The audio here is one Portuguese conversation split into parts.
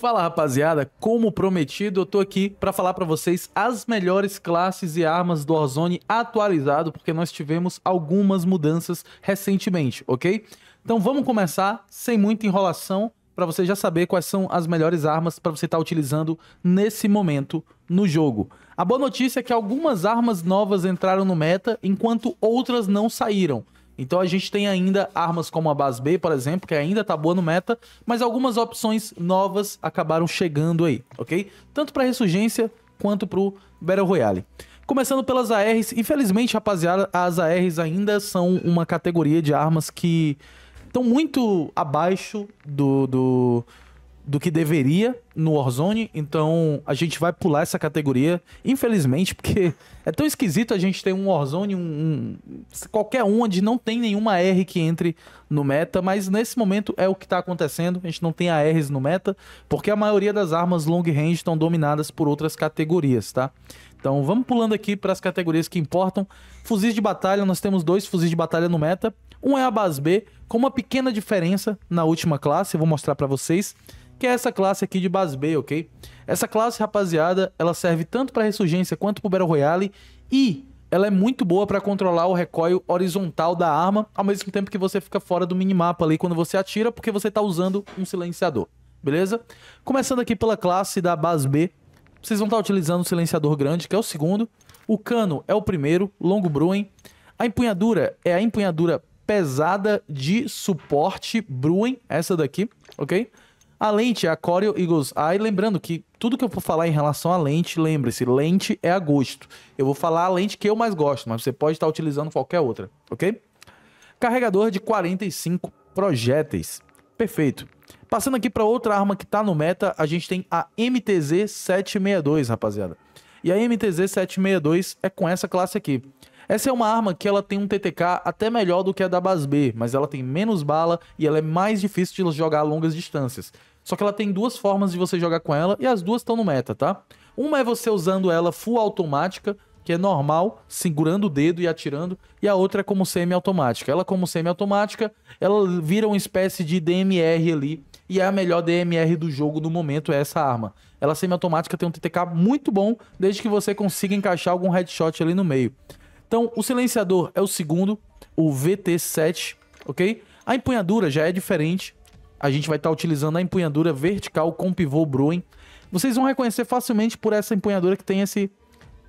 Fala rapaziada, como prometido, eu tô aqui para falar para vocês as melhores classes e armas do Warzone atualizado, porque nós tivemos algumas mudanças recentemente, ok? Então vamos começar sem muita enrolação para você já saber quais são as melhores armas para você estar tá utilizando nesse momento no jogo. A boa notícia é que algumas armas novas entraram no meta, enquanto outras não saíram. Então a gente tem ainda armas como a Base B, por exemplo, que ainda tá boa no meta, mas algumas opções novas acabaram chegando aí, ok? Tanto para Ressurgência quanto pro Battle Royale. Começando pelas ARs, infelizmente, rapaziada, as ARs ainda são uma categoria de armas que estão muito abaixo do, do do que deveria no Warzone, então a gente vai pular essa categoria, infelizmente, porque é tão esquisito a gente ter um Warzone, um, um qualquer um onde não tem nenhuma R que entre no meta, mas nesse momento é o que está acontecendo, a gente não tem ARs no meta, porque a maioria das armas long range estão dominadas por outras categorias, tá? Então vamos pulando aqui para as categorias que importam. Fuzis de batalha, nós temos dois fuzis de batalha no meta. Um é a base B, com uma pequena diferença na última classe, eu vou mostrar para vocês que é essa classe aqui de Base B, ok? Essa classe, rapaziada, ela serve tanto para Ressurgência quanto para Battle Royale e ela é muito boa para controlar o recoil horizontal da arma, ao mesmo tempo que você fica fora do minimapa ali quando você atira, porque você está usando um silenciador, beleza? Começando aqui pela classe da Base B, vocês vão estar tá utilizando o silenciador grande, que é o segundo, o cano é o primeiro, longo Bruin, a empunhadura é a empunhadura pesada de suporte Bruin, essa daqui, ok? A lente é a Corel Eagles Eye. Lembrando que tudo que eu for falar em relação à lente, lembre-se, lente é a gosto. Eu vou falar a lente que eu mais gosto, mas você pode estar utilizando qualquer outra, ok? Carregador de 45 projéteis. Perfeito. Passando aqui para outra arma que está no meta, a gente tem a MTZ-762, rapaziada. E a MTZ-762 é com essa classe aqui. Essa é uma arma que ela tem um TTK até melhor do que a da BASB, mas ela tem menos bala e ela é mais difícil de jogar a longas distâncias. Só que ela tem duas formas de você jogar com ela e as duas estão no meta, tá? Uma é você usando ela full automática, que é normal, segurando o dedo e atirando, e a outra é como semi-automática. Ela como semi-automática, ela vira uma espécie de DMR ali, e é a melhor DMR do jogo no momento é essa arma. Ela semi-automática tem um TTK muito bom, desde que você consiga encaixar algum headshot ali no meio. Então, o silenciador é o segundo, o VT7, ok? A empunhadura já é diferente. A gente vai estar tá utilizando a empunhadura vertical com pivô Bruin. Vocês vão reconhecer facilmente por essa empunhadura que tem esse,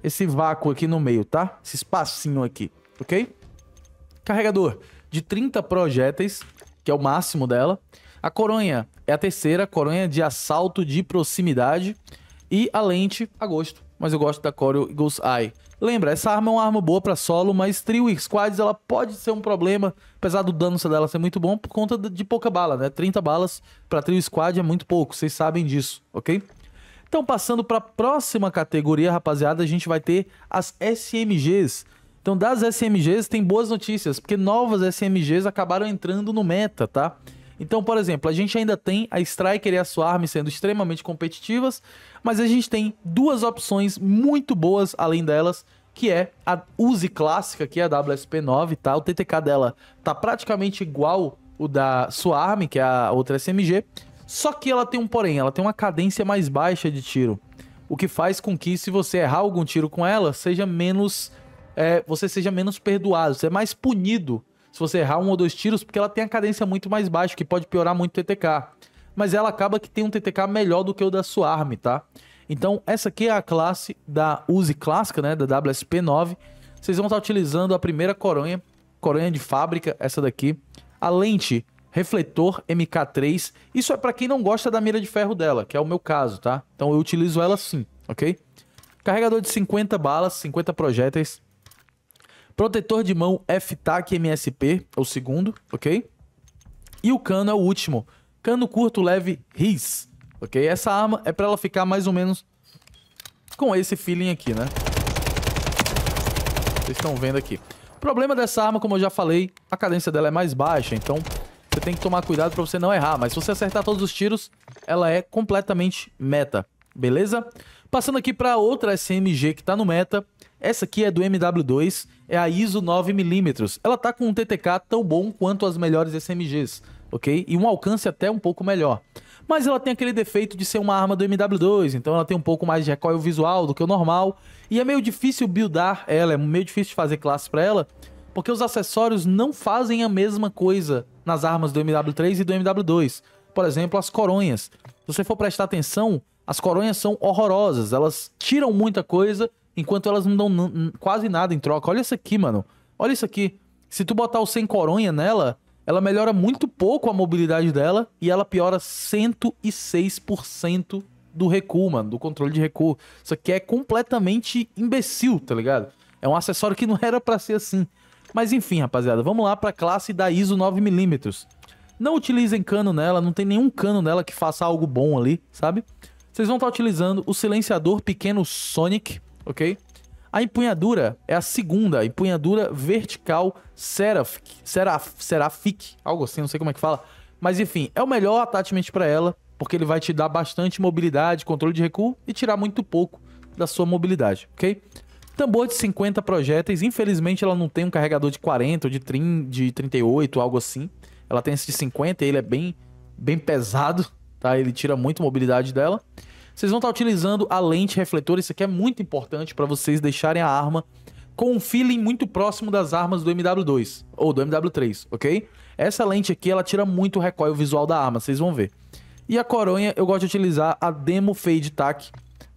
esse vácuo aqui no meio, tá? Esse espacinho aqui, ok? Carregador de 30 projéteis, que é o máximo dela. A coronha é a terceira, coronha de assalto de proximidade. E a lente, a gosto. Mas eu gosto da Corel Eagle's Eye. Lembra, essa arma é uma arma boa para solo, mas trio e squads ela pode ser um problema, apesar do dano dela ser muito bom, por conta de pouca bala, né? 30 balas para trio e squad é muito pouco, vocês sabem disso, ok? Então, passando para a próxima categoria, rapaziada, a gente vai ter as SMGs. Então, das SMGs tem boas notícias, porque novas SMGs acabaram entrando no meta, tá? Então, por exemplo, a gente ainda tem a Striker e a Swarm sendo extremamente competitivas, mas a gente tem duas opções muito boas além delas, que é a Uzi clássica, que é a WSP9, tá? O TTK dela tá praticamente igual o da Swarm, que é a outra SMG, só que ela tem um porém, ela tem uma cadência mais baixa de tiro, o que faz com que se você errar algum tiro com ela, seja menos é, você seja menos perdoado, você é mais punido se você errar um ou dois tiros, porque ela tem a cadência muito mais baixa, que pode piorar muito o TTK. Mas ela acaba que tem um TTK melhor do que o da sua arma tá? Então, essa aqui é a classe da Uzi clássica, né? Da WSP9. Vocês vão estar utilizando a primeira coronha, coronha de fábrica, essa daqui. A lente refletor MK3. Isso é para quem não gosta da mira de ferro dela, que é o meu caso, tá? Então eu utilizo ela sim, ok? Carregador de 50 balas, 50 projéteis. Protetor de mão F-TAC MSP, é o segundo, ok? E o cano é o último. Cano curto leve RIS, ok? Essa arma é pra ela ficar mais ou menos com esse feeling aqui, né? Vocês estão vendo aqui. O problema dessa arma, como eu já falei, a cadência dela é mais baixa, então você tem que tomar cuidado pra você não errar. Mas se você acertar todos os tiros, ela é completamente meta, beleza? Passando aqui pra outra SMG que tá no meta, essa aqui é do MW2, é a ISO 9mm. Ela tá com um TTK tão bom quanto as melhores SMGs, ok? E um alcance até um pouco melhor. Mas ela tem aquele defeito de ser uma arma do MW2, então ela tem um pouco mais de recoil visual do que o normal. E é meio difícil buildar ela, é meio difícil de fazer classe para ela, porque os acessórios não fazem a mesma coisa nas armas do MW3 e do MW2. Por exemplo, as coronhas. Se você for prestar atenção, as coronhas são horrorosas, elas tiram muita coisa enquanto elas não dão quase nada em troca. Olha isso aqui, mano. Olha isso aqui. Se tu botar o sem coronha nela, ela melhora muito pouco a mobilidade dela e ela piora 106% do recuo, mano, do controle de recuo. Isso aqui é completamente imbecil, tá ligado? É um acessório que não era para ser assim. Mas enfim, rapaziada, vamos lá para a classe da ISO 9mm. Não utilizem cano nela, não tem nenhum cano nela que faça algo bom ali, sabe? Vocês vão estar tá utilizando o silenciador pequeno Sonic, ok? A empunhadura é a segunda, a empunhadura vertical Seraphic, Seraph, Seraphic, algo assim, não sei como é que fala. Mas enfim, é o melhor attachment para ela, porque ele vai te dar bastante mobilidade, controle de recuo e tirar muito pouco da sua mobilidade, ok? Tambor de 50 projéteis, infelizmente ela não tem um carregador de 40 ou de, 30, de 38, algo assim. Ela tem esse de 50 e ele é bem, bem pesado, tá? Ele tira muito mobilidade dela. Vocês vão estar utilizando a lente refletora, isso aqui é muito importante para vocês deixarem a arma com um feeling muito próximo das armas do MW2 ou do MW3, ok? Essa lente aqui, ela tira muito o recoil visual da arma, vocês vão ver. E a coronha, eu gosto de utilizar a Demo Fade Tac,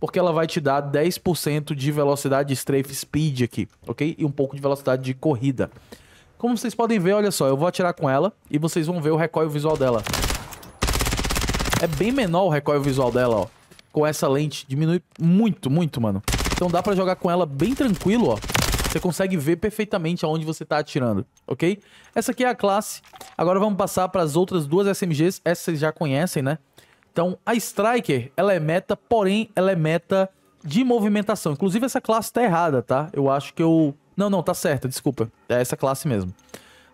porque ela vai te dar 10% de velocidade de strafe speed aqui, ok? E um pouco de velocidade de corrida. Como vocês podem ver, olha só, eu vou atirar com ela e vocês vão ver o recoil visual dela. É bem menor o recoil visual dela, ó com essa lente diminui muito, muito, mano. Então dá pra jogar com ela bem tranquilo, ó. Você consegue ver perfeitamente aonde você tá atirando, ok? Essa aqui é a classe. Agora vamos passar para as outras duas SMGs. Essas vocês já conhecem, né? Então, a Striker, ela é meta, porém, ela é meta de movimentação. Inclusive, essa classe tá errada, tá? Eu acho que eu... Não, não, tá certa, desculpa. É essa classe mesmo.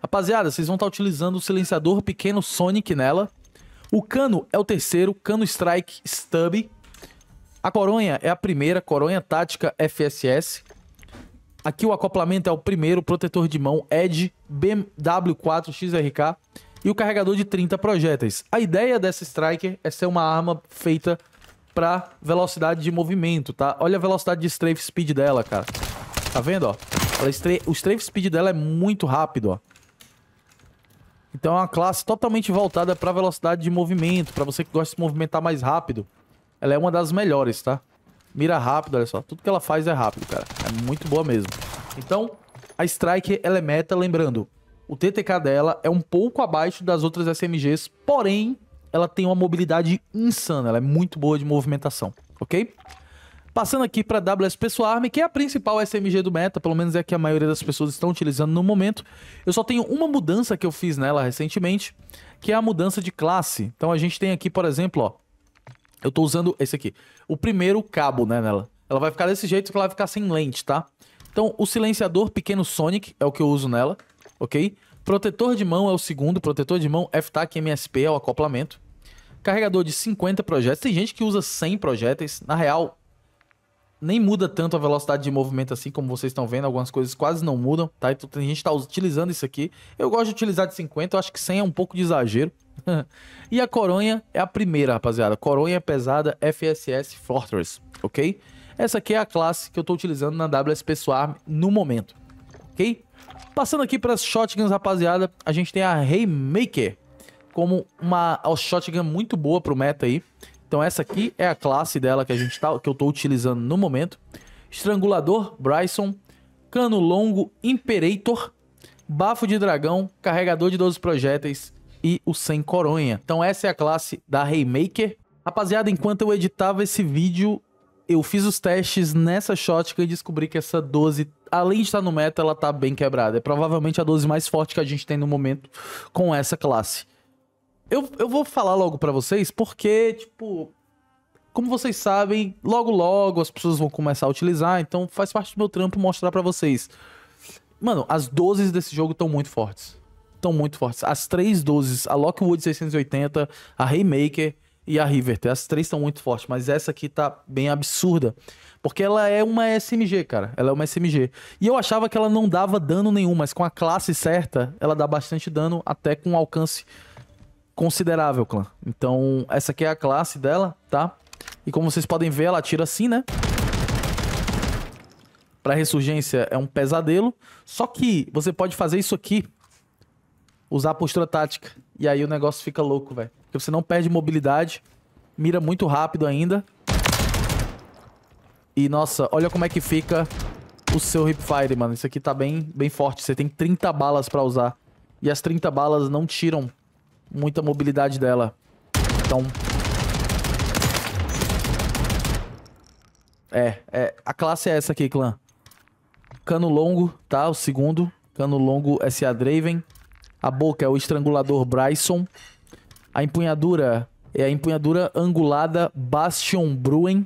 Rapaziada, vocês vão estar tá utilizando o silenciador pequeno Sonic nela. O cano é o terceiro, cano Strike Stub, a Coronha é a primeira, Coronha Tática FSS. Aqui o acoplamento é o primeiro, protetor de mão Edge BMW4XRK e o carregador de 30 projéteis. A ideia dessa Striker é ser uma arma feita para velocidade de movimento, tá? Olha a velocidade de strafe speed dela, cara. Tá vendo, ó? O strafe speed dela é muito rápido, ó. Então é uma classe totalmente voltada para velocidade de movimento, para você que gosta de se movimentar mais rápido. Ela é uma das melhores, tá? Mira rápido, olha só. Tudo que ela faz é rápido, cara. É muito boa mesmo. Então, a Strike, ela é meta, lembrando. O TTK dela é um pouco abaixo das outras SMGs, porém, ela tem uma mobilidade insana. Ela é muito boa de movimentação, ok? Passando aqui para a WS Pessoal Army, que é a principal SMG do meta, pelo menos é a que a maioria das pessoas estão utilizando no momento. Eu só tenho uma mudança que eu fiz nela recentemente, que é a mudança de classe. Então a gente tem aqui, por exemplo, ó, eu tô usando esse aqui. O primeiro cabo, né, nela. Ela vai ficar desse jeito, que ela vai ficar sem lente, tá? Então, o silenciador pequeno Sonic é o que eu uso nela, ok? Protetor de mão é o segundo, protetor de mão FTAC MSP é o acoplamento. Carregador de 50 projéteis. Tem gente que usa 100 projéteis. Na real, nem muda tanto a velocidade de movimento assim, como vocês estão vendo. Algumas coisas quase não mudam, tá? Então a gente está utilizando isso aqui. Eu gosto de utilizar de 50, eu acho que 100 é um pouco de exagero. e a coronha é a primeira, rapaziada. Coronha pesada FSS Fortress, ok? Essa aqui é a classe que eu estou utilizando na WSP Swarm no momento, ok? Passando aqui para as shotguns, rapaziada, a gente tem a Raymaker como uma shotgun muito boa pro meta aí. Então essa aqui é a classe dela que a gente tá, que eu estou utilizando no momento. Estrangulador, Bryson, Cano Longo, Imperator, Bafo de Dragão, Carregador de 12 Projéteis e o Sem Coronha. Então essa é a classe da Haymaker. Rapaziada, enquanto eu editava esse vídeo, eu fiz os testes nessa shotgun e descobri que essa 12, além de estar no meta, ela está bem quebrada. É provavelmente a 12 mais forte que a gente tem no momento com essa classe. Eu, eu vou falar logo para vocês porque, tipo, como vocês sabem, logo logo as pessoas vão começar a utilizar, então faz parte do meu trampo mostrar para vocês. Mano, as 12 desse jogo estão muito fortes. Estão muito fortes. As três 12, a Lockwood 680, a Raymaker e a Riverton. As três estão muito fortes, mas essa aqui tá bem absurda. Porque ela é uma SMG, cara. Ela é uma SMG. E eu achava que ela não dava dano nenhum, mas com a classe certa, ela dá bastante dano, até com alcance considerável, clã. Então, essa aqui é a classe dela, tá? E como vocês podem ver, ela atira assim, né? Pra ressurgência é um pesadelo. Só que você pode fazer isso aqui. Usar a postura tática. E aí o negócio fica louco, velho. Porque você não perde mobilidade. Mira muito rápido ainda. E, nossa, olha como é que fica o seu hipfire, mano. Isso aqui tá bem, bem forte. Você tem 30 balas pra usar. E as 30 balas não tiram muita mobilidade dela. Então... É, é, a classe é essa aqui, clã. Cano longo, tá? O segundo. Cano longo SA Draven. A boca é o estrangulador Bryson. A empunhadura é a empunhadura angulada Bastion Bruen.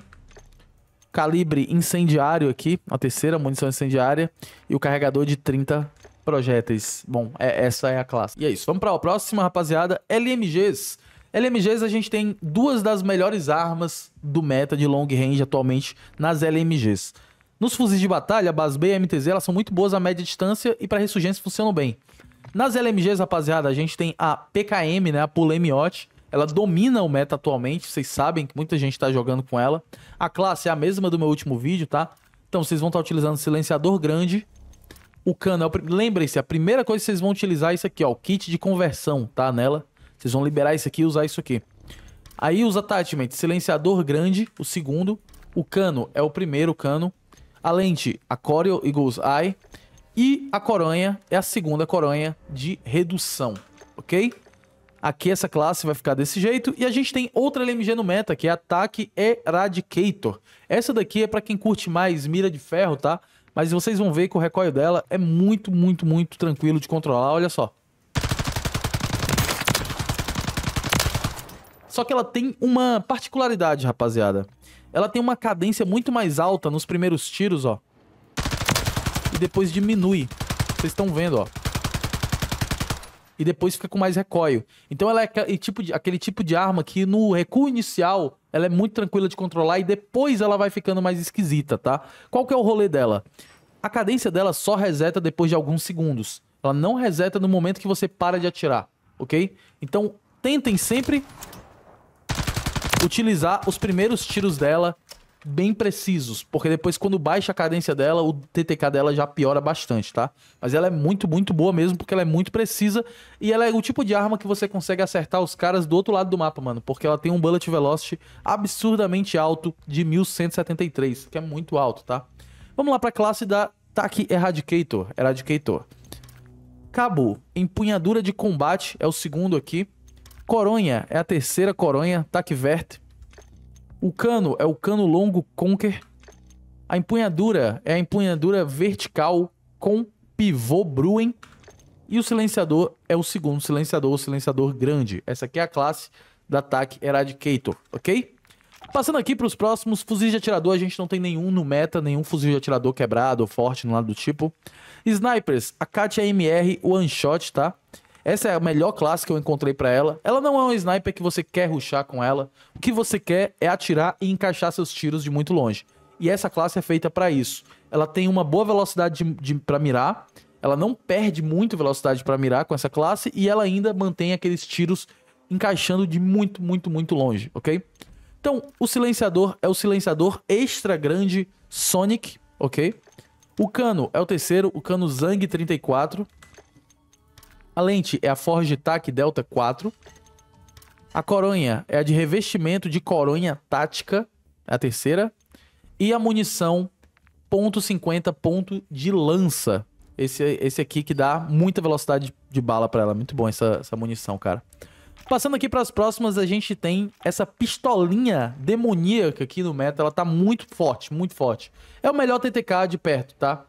Calibre incendiário aqui, a terceira munição incendiária. E o carregador de 30 projéteis. Bom, é, essa é a classe. E é isso. Vamos para a próxima, rapaziada. LMGs. LMGs a gente tem duas das melhores armas do meta de long range atualmente nas LMGs. Nos fuzis de batalha, BASB e MTZ, elas são muito boas à média distância e para ressurgência funcionam bem. Nas LMGs, rapaziada, a gente tem a PKM, né, a Pulemiote. Ela domina o meta atualmente, vocês sabem que muita gente está jogando com ela. A classe é a mesma do meu último vídeo, tá? Então vocês vão estar tá utilizando silenciador grande, o canal. É lembrem-se, a primeira coisa que vocês vão utilizar é isso aqui, ó. O kit de conversão, tá? Nela. Vocês vão liberar isso aqui e usar isso aqui. Aí os attachments, silenciador grande, o segundo. O cano é o primeiro cano. A lente, a Corel Eagles Eye. E a coronha é a segunda coronha de redução, ok? Aqui essa classe vai ficar desse jeito. E a gente tem outra LMG no meta, que é Ataque Eradicator. Essa daqui é para quem curte mais mira de ferro, tá? Mas vocês vão ver que o recoil dela é muito, muito, muito tranquilo de controlar. Olha só. Só que ela tem uma particularidade, rapaziada. Ela tem uma cadência muito mais alta nos primeiros tiros, ó. E depois diminui. Vocês estão vendo, ó e depois fica com mais recoil. Então ela é aquele tipo de, aquele tipo de arma que no recuo inicial ela é muito tranquila de controlar e depois ela vai ficando mais esquisita, tá? Qual que é o rolê dela? A cadência dela só reseta depois de alguns segundos. Ela não reseta no momento que você para de atirar, ok? Então tentem sempre utilizar os primeiros tiros dela bem precisos, porque depois quando baixa a cadência dela, o TTK dela já piora bastante, tá? Mas ela é muito, muito boa mesmo, porque ela é muito precisa e ela é o tipo de arma que você consegue acertar os caras do outro lado do mapa, mano, porque ela tem um bullet velocity absurdamente alto de 1173, que é muito alto, tá? Vamos lá para a classe da tac Eradicator, Eradicator. Cabo, empunhadura de combate é o segundo aqui. Coronha é a terceira coronha, tac Vert o cano é o cano longo Conker. A empunhadura é a empunhadura vertical com pivô Bruen. E o silenciador é o segundo silenciador, o silenciador grande. Essa aqui é a classe da TAC Eradicator, ok? Passando aqui para os próximos, fuzis de atirador, a gente não tem nenhum no meta, nenhum fuzil de atirador quebrado ou forte, no lado do tipo. Snipers, a Katia MR one shot, tá? Essa é a melhor classe que eu encontrei para ela. Ela não é um sniper que você quer ruxar com ela. O que você quer é atirar e encaixar seus tiros de muito longe. E essa classe é feita para isso. Ela tem uma boa velocidade de, de para mirar. Ela não perde muito velocidade para mirar com essa classe e ela ainda mantém aqueles tiros encaixando de muito, muito, muito longe, ok? Então, o silenciador é o silenciador extra grande Sonic, ok? O cano é o terceiro, o cano Zang 34, a lente é a Forge TAC Delta 4. A coronha é a de revestimento de coronha tática, é a terceira. E a munição ponto .50 ponto de lança. Esse, esse aqui que dá muita velocidade de bala para ela. Muito bom essa, essa munição, cara. Passando aqui para as próximas, a gente tem essa pistolinha demoníaca aqui no meta. Ela tá muito forte, muito forte. É o melhor TTK de perto, tá?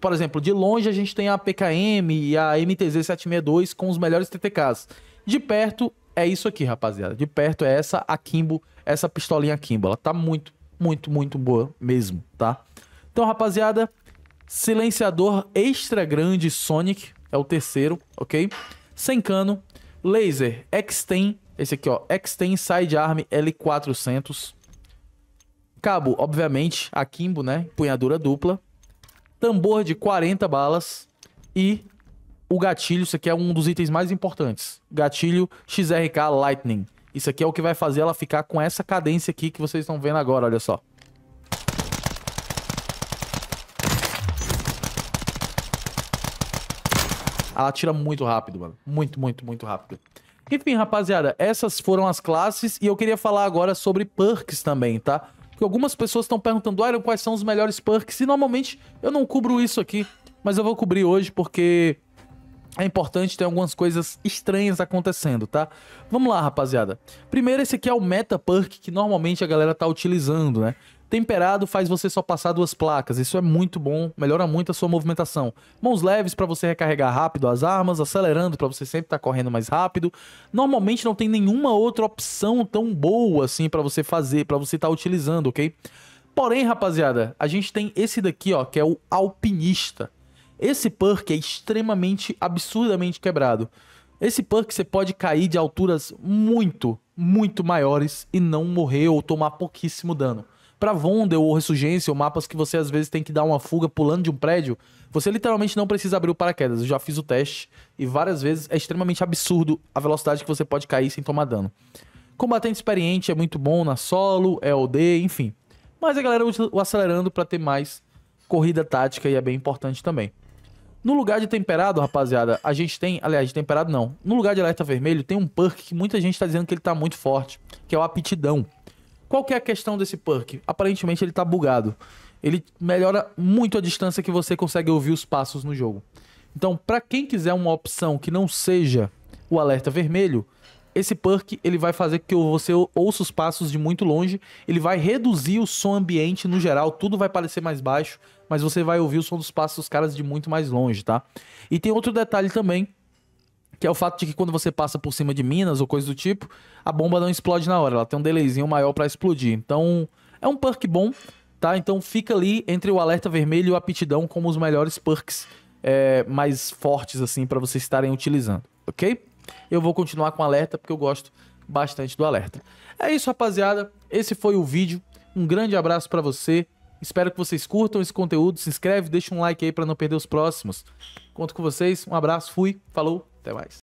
por exemplo, de longe a gente tem a PKM e a MTZ762 com os melhores TTKs. De perto é isso aqui, rapaziada. De perto é essa Akimbo, essa pistolinha Akimbo. Ela tá muito, muito, muito boa mesmo, tá? Então, rapaziada, silenciador extra grande Sonic é o terceiro, ok? Sem cano, laser Xten, esse aqui, ó, Xten Sidearm L400. Cabo, obviamente, Akimbo, né? Punhadura dupla tambor de 40 balas e o gatilho, isso aqui é um dos itens mais importantes. Gatilho XRK Lightning. Isso aqui é o que vai fazer ela ficar com essa cadência aqui que vocês estão vendo agora, olha só. Ela atira muito rápido, mano. Muito, muito, muito rápido. Enfim, rapaziada, essas foram as classes e eu queria falar agora sobre perks também, tá? Porque algumas pessoas estão perguntando, Aaron, quais são os melhores perks? E normalmente eu não cubro isso aqui, mas eu vou cobrir hoje porque é importante, tem algumas coisas estranhas acontecendo, tá? Vamos lá, rapaziada. Primeiro, esse aqui é o meta perk que normalmente a galera tá utilizando, né? Temperado faz você só passar duas placas, isso é muito bom, melhora muito a sua movimentação. Mãos leves para você recarregar rápido as armas, acelerando para você sempre estar tá correndo mais rápido. Normalmente não tem nenhuma outra opção tão boa assim para você fazer, para você estar tá utilizando, ok? Porém, rapaziada, a gente tem esse daqui, ó, que é o Alpinista. Esse perk é extremamente, absurdamente quebrado. Esse perk você pode cair de alturas muito, muito maiores e não morrer ou tomar pouquíssimo dano para Vondel ou Ressurgência, ou mapas que você às vezes tem que dar uma fuga pulando de um prédio, você literalmente não precisa abrir o paraquedas. Eu já fiz o teste e várias vezes é extremamente absurdo a velocidade que você pode cair sem tomar dano. Combatente experiente é muito bom na solo, é LD, enfim. Mas a galera usa o acelerando para ter mais corrida tática e é bem importante também. No lugar de temperado, rapaziada, a gente tem, aliás, de temperado não. No lugar de alerta vermelho tem um perk que muita gente tá dizendo que ele tá muito forte, que é o aptidão. Qual que é a questão desse perk? Aparentemente ele tá bugado. Ele melhora muito a distância que você consegue ouvir os passos no jogo. Então, para quem quiser uma opção que não seja o alerta vermelho, esse perk ele vai fazer que você ouça os passos de muito longe, ele vai reduzir o som ambiente no geral, tudo vai parecer mais baixo, mas você vai ouvir o som dos passos dos caras de muito mais longe, tá? E tem outro detalhe também que é o fato de que quando você passa por cima de minas ou coisa do tipo, a bomba não explode na hora, ela tem um delayzinho maior para explodir. Então, é um perk bom, tá? Então fica ali entre o alerta vermelho e o aptidão como os melhores perks é, mais fortes, assim, para vocês estarem utilizando, ok? Eu vou continuar com o alerta, porque eu gosto bastante do alerta. É isso, rapaziada. Esse foi o vídeo. Um grande abraço para você. Espero que vocês curtam esse conteúdo. Se inscreve, deixa um like aí para não perder os próximos. Conto com vocês. Um abraço, fui, falou. they're wax.